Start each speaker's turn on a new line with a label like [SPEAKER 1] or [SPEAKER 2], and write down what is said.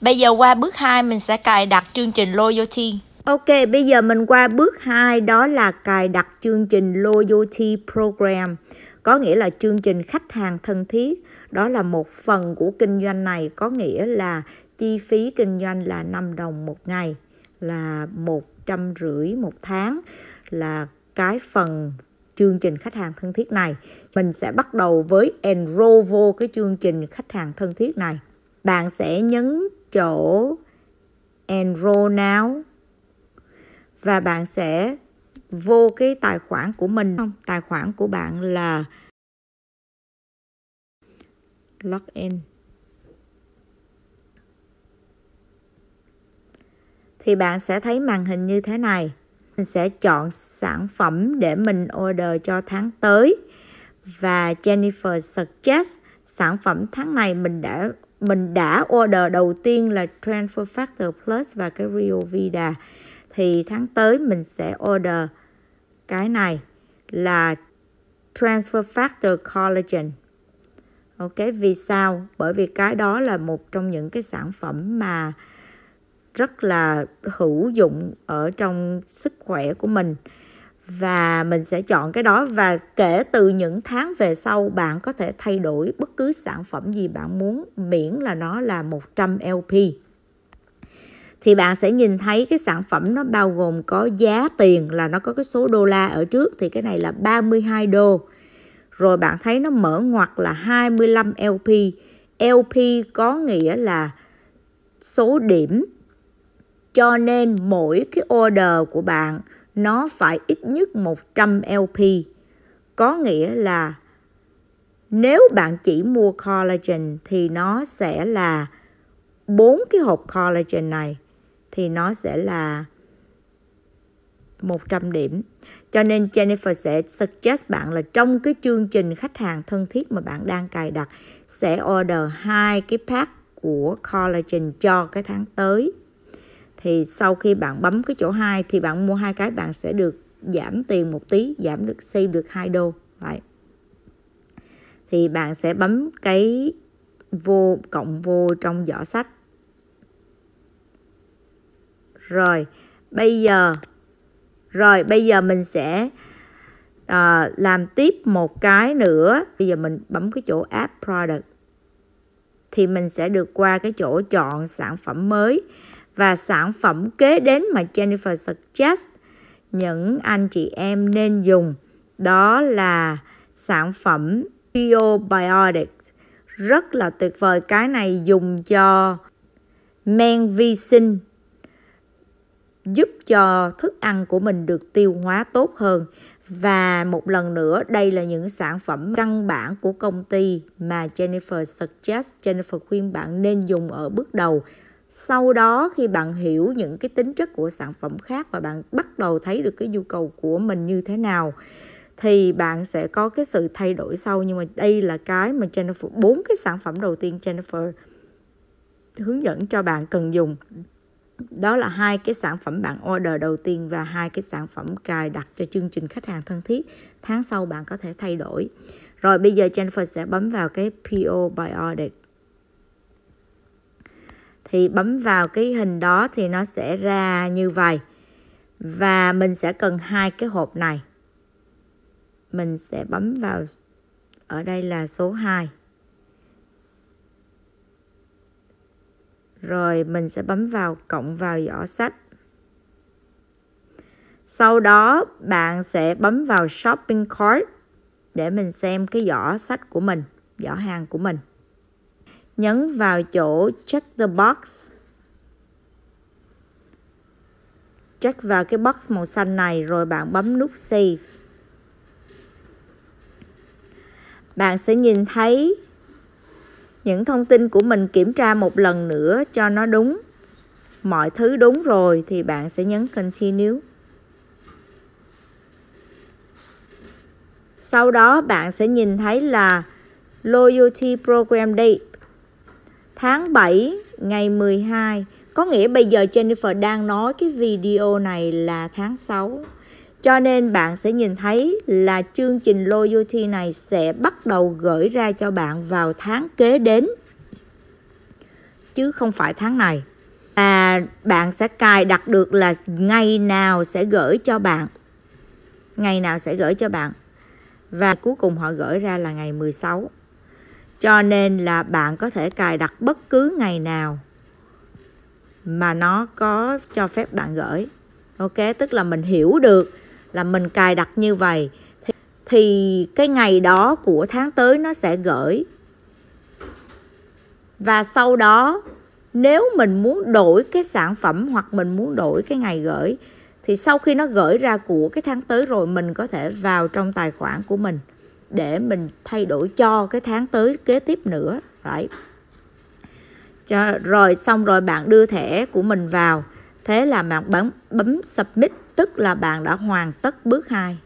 [SPEAKER 1] Bây giờ qua bước 2 mình sẽ cài đặt chương trình Loyalty. Ok, bây giờ mình qua bước 2 đó là cài đặt chương trình Loyalty Program. Có nghĩa là chương trình khách hàng thân thiết. Đó là một phần của kinh doanh này, có nghĩa là chi phí kinh doanh là 5 đồng một ngày là một trăm rưỡi một tháng là cái phần chương trình khách hàng thân thiết này. Mình sẽ bắt đầu với enroll vô cái chương trình khách hàng thân thiết này. Bạn sẽ nhấn chỗ enroll now và bạn sẽ vô cái tài khoản của mình không tài khoản của bạn là log in thì bạn sẽ thấy màn hình như thế này mình sẽ chọn sản phẩm để mình order cho tháng tới và Jennifer suggest sản phẩm tháng này mình đã mình đã order đầu tiên là Transfer Factor Plus và cái Rio Vida thì tháng tới mình sẽ order cái này là Transfer Factor Collagen Ok, vì sao? Bởi vì cái đó là một trong những cái sản phẩm mà rất là hữu dụng ở trong sức khỏe của mình và mình sẽ chọn cái đó và kể từ những tháng về sau bạn có thể thay đổi bất cứ sản phẩm gì bạn muốn miễn là nó là 100 LP thì bạn sẽ nhìn thấy cái sản phẩm nó bao gồm có giá tiền là nó có cái số đô la ở trước thì cái này là 32 đô. Rồi bạn thấy nó mở ngoặt là 25 LP. LP có nghĩa là số điểm. Cho nên mỗi cái order của bạn nó phải ít nhất 100 LP. Có nghĩa là nếu bạn chỉ mua collagen thì nó sẽ là bốn cái hộp collagen này thì nó sẽ là 100 điểm. Cho nên Jennifer sẽ suggest bạn là trong cái chương trình khách hàng thân thiết mà bạn đang cài đặt sẽ order hai cái pack của collagen cho cái tháng tới thì sau khi bạn bấm cái chỗ hai thì bạn mua hai cái bạn sẽ được giảm tiền một tí giảm được save được hai đô vậy thì bạn sẽ bấm cái vô cộng vô trong giỏ sách rồi bây giờ rồi bây giờ mình sẽ à, làm tiếp một cái nữa bây giờ mình bấm cái chỗ app product thì mình sẽ được qua cái chỗ chọn sản phẩm mới và sản phẩm kế đến mà Jennifer suggest những anh chị em nên dùng đó là sản phẩm Biobiotics rất là tuyệt vời cái này dùng cho men vi sinh giúp cho thức ăn của mình được tiêu hóa tốt hơn và một lần nữa đây là những sản phẩm căn bản của công ty mà Jennifer suggest Jennifer khuyên bạn nên dùng ở bước đầu sau đó khi bạn hiểu những cái tính chất của sản phẩm khác và bạn bắt đầu thấy được cái nhu cầu của mình như thế nào thì bạn sẽ có cái sự thay đổi sau nhưng mà đây là cái mà Jennifer bốn cái sản phẩm đầu tiên Jennifer hướng dẫn cho bạn cần dùng đó là hai cái sản phẩm bạn order đầu tiên và hai cái sản phẩm cài đặt cho chương trình khách hàng thân thiết tháng sau bạn có thể thay đổi rồi bây giờ Jennifer sẽ bấm vào cái PO by order thì bấm vào cái hình đó thì nó sẽ ra như vậy và mình sẽ cần hai cái hộp này mình sẽ bấm vào ở đây là số 2 rồi mình sẽ bấm vào cộng vào giỏ sách sau đó bạn sẽ bấm vào shopping cart để mình xem cái giỏ sách của mình giỏ hàng của mình nhấn vào chỗ check the box. Check vào cái box màu xanh này rồi bạn bấm nút save. Bạn sẽ nhìn thấy những thông tin của mình kiểm tra một lần nữa cho nó đúng. Mọi thứ đúng rồi thì bạn sẽ nhấn continue. Sau đó bạn sẽ nhìn thấy là Loyalty Program Date tháng 7 ngày 12 có nghĩa bây giờ Jennifer đang nói cái video này là tháng 6 cho nên bạn sẽ nhìn thấy là chương trình loyalty này sẽ bắt đầu gửi ra cho bạn vào tháng kế đến chứ không phải tháng này và bạn sẽ cài đặt được là ngày nào sẽ gửi cho bạn ngày nào sẽ gửi cho bạn và cuối cùng họ gửi ra là ngày 16 cho nên là bạn có thể cài đặt bất cứ ngày nào mà nó có cho phép bạn gửi ok tức là mình hiểu được là mình cài đặt như vậy thì, thì cái ngày đó của tháng tới nó sẽ gửi và sau đó nếu mình muốn đổi cái sản phẩm hoặc mình muốn đổi cái ngày gửi thì sau khi nó gửi ra của cái tháng tới rồi mình có thể vào trong tài khoản của mình để mình thay đổi cho cái tháng tới kế tiếp nữa rồi, Cho, rồi xong rồi bạn đưa thẻ của mình vào thế là bạn bấm, bấm submit tức là bạn đã hoàn tất bước 2